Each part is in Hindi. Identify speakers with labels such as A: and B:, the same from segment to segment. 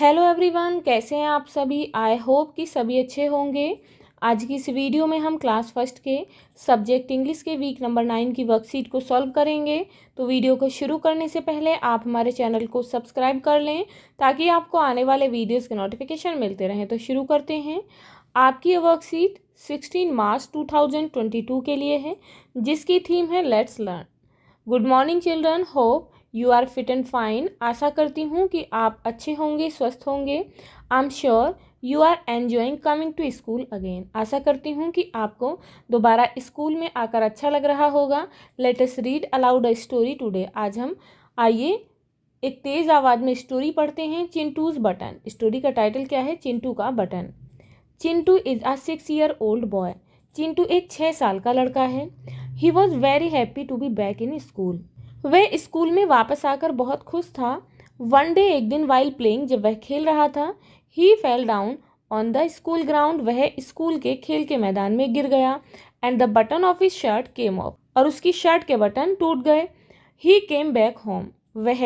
A: हेलो एवरीवन कैसे हैं आप सभी आई होप कि सभी अच्छे होंगे आज की इस वीडियो में हम क्लास फर्स्ट के सब्जेक्ट इंग्लिश के वीक नंबर नाइन की वर्कशीट को सॉल्व करेंगे तो वीडियो को शुरू करने से पहले आप हमारे चैनल को सब्सक्राइब कर लें ताकि आपको आने वाले वीडियोस के नोटिफिकेशन मिलते रहें तो शुरू करते हैं आपकी वर्कशीट सिक्सटीन मार्च टू के लिए है जिसकी थीम है let's learn good morning children hope you are fit and fine आशा करती हूँ कि आप अच्छे होंगे स्वस्थ होंगे I am sure you are enjoying coming to school again आशा करती हूँ कि आपको दोबारा स्कूल में आकर अच्छा लग रहा होगा latest read aloud a story today आज हम आइए एक तेज़ आवाज़ में स्टोरी पढ़ते हैं चिंटूज बटन स्टोरी का टाइटल क्या है चिंटू का button Chintu is a six year old boy Chintu एक छः साल का लड़का है he was very happy to be back in school वह स्कूल में वापस आकर बहुत खुश था वन डे एक दिन वाइल प्लेइंग जब वह खेल रहा था he fell down on the school ground वह स्कूल के खेल के मैदान में गिर गया and the button of his shirt came off और उसकी शर्ट के बटन टूट गए ही केम बैक होम वह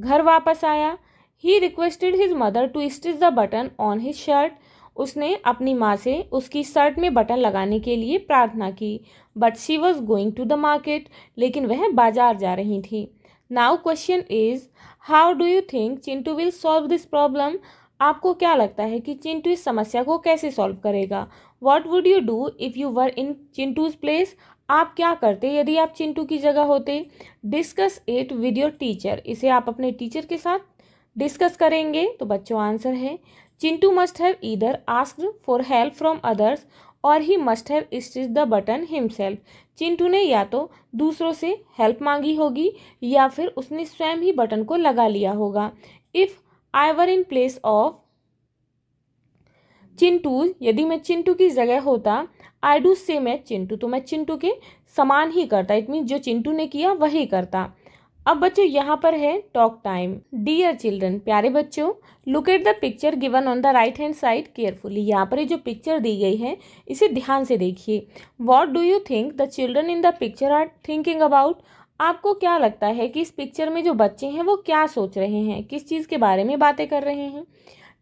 A: घर वापस आया he requested his mother to stitch the button on his shirt उसने अपनी माँ से उसकी शर्ट में बटन लगाने के लिए प्रार्थना की but she was going to the market लेकिन वह बाजार जा रही थी now question is how do you think Chintu will solve this problem आपको क्या लगता है कि चिंटू इस समस्या को कैसे सॉल्व करेगा what would you do if you were in Chintu's place आप क्या करते यदि आप चिंटू की जगह होते discuss it with your teacher इसे आप अपने टीचर के साथ डिस्कस करेंगे तो बच्चों आंसर है Chintu must have either ask for help from others और he must have stitch the button himself Chintu ने या तो दूसरों से हेल्प मांगी होगी या फिर उसने स्वयं ही बटन को लगा लिया होगा if I were in place of Chintu यदि मैं चिंटू की जगह होता I do say at Chintu तो मैं चिंटू के समान ही करता इट मीन जो चिंटू ने किया वही करता अब बच्चों यहाँ पर है टॉक टाइम डियर चिल्ड्रन प्यारे बच्चों look at the picture given on the right hand side carefully यहाँ पर जो पिक्चर दी गई है इसे ध्यान से देखिए what do you think the children in the picture are thinking about आपको क्या लगता है कि इस पिक्चर में जो बच्चे हैं वो क्या सोच रहे हैं किस चीज़ के बारे में बातें कर रहे हैं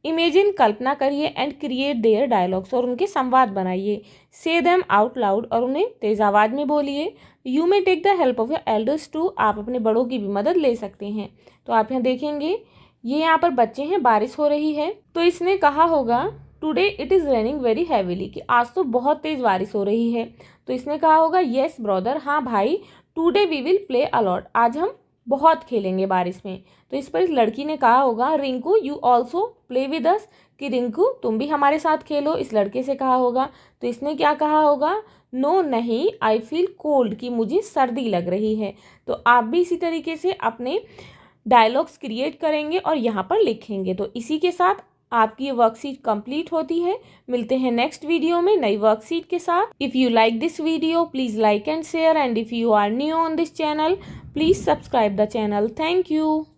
A: इमेजिन कल्पना करिए एंड क्रिएट देयर डायलॉग्स और उनके संवाद बनाइए से दैम आउट लाउड और उन्हें तेज आवाज में बोलिए you may take the help of your elders to आप अपने बड़ों की भी मदद ले सकते हैं तो आप यहाँ देखेंगे ये यहाँ पर बच्चे हैं बारिश हो रही है तो इसने कहा होगा today it is raining very heavily कि आज तो बहुत तेज़ बारिश हो रही है तो इसने कहा होगा येस ब्रदर हाँ भाई today we will play a lot आज हम बहुत खेलेंगे बारिश में तो इस पर इस लड़की ने कहा होगा Rinku you also play with us कि रिंकू तुम भी हमारे साथ खेलो इस लड़के से कहा होगा तो इसने क्या कहा होगा नो नहीं आई फील कोल्ड कि मुझे सर्दी लग रही है तो आप भी इसी तरीके से अपने डायलॉग्स क्रिएट करेंगे और यहाँ पर लिखेंगे तो इसी के साथ आपकी ये वर्कशीट कंप्लीट होती है मिलते हैं नेक्स्ट वीडियो में नई वर्कशीट के साथ if you like this video please like and share and if you are new on this channel please subscribe the channel thank you